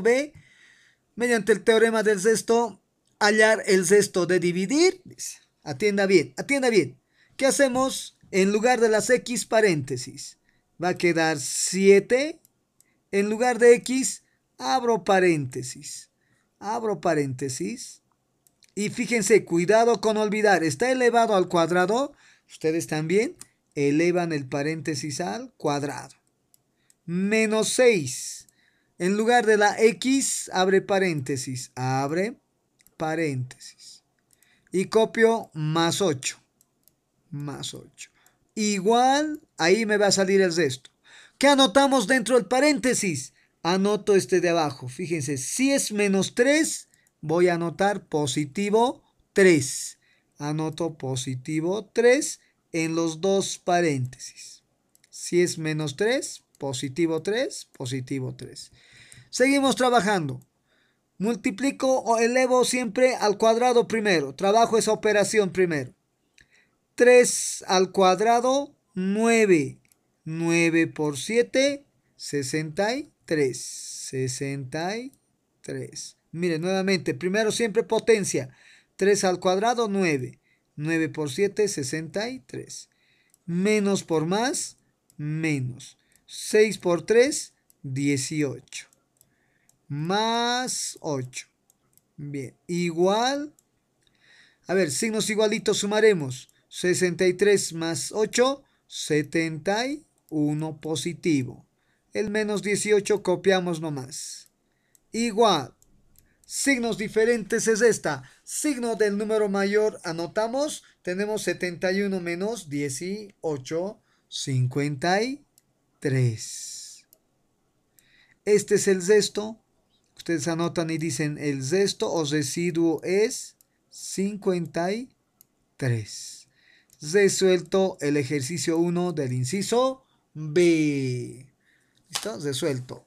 B, mediante el teorema del sexto, hallar el sexto de dividir. Atienda bien, atienda bien. ¿Qué hacemos en lugar de las X paréntesis? Va a quedar 7. En lugar de X, abro paréntesis. Abro paréntesis. Y fíjense, cuidado con olvidar. Está elevado al cuadrado. Ustedes también elevan el paréntesis al cuadrado. Menos 6 en lugar de la X, abre paréntesis, abre paréntesis. Y copio más 8, más 8. Igual, ahí me va a salir el resto. ¿Qué anotamos dentro del paréntesis? Anoto este de abajo. Fíjense, si es menos 3, voy a anotar positivo 3. Anoto positivo 3 en los dos paréntesis. Si es menos 3, Positivo 3, positivo 3. Seguimos trabajando. Multiplico o elevo siempre al cuadrado primero. Trabajo esa operación primero. 3 al cuadrado, 9. 9 por 7, 63. 63. Miren, nuevamente, primero siempre potencia. 3 al cuadrado, 9. 9 por 7, 63. Menos por más, menos. 6 por 3, 18. Más 8. Bien, igual. A ver, signos igualitos sumaremos. 63 más 8, 71 positivo. El menos 18 copiamos nomás. Igual. Signos diferentes es esta. Signo del número mayor anotamos. Tenemos 71 menos 18, 51, 3. Este es el resto. Ustedes anotan y dicen el resto o residuo es 53. Resuelto el ejercicio 1 del inciso B. ¿Listo? Resuelto.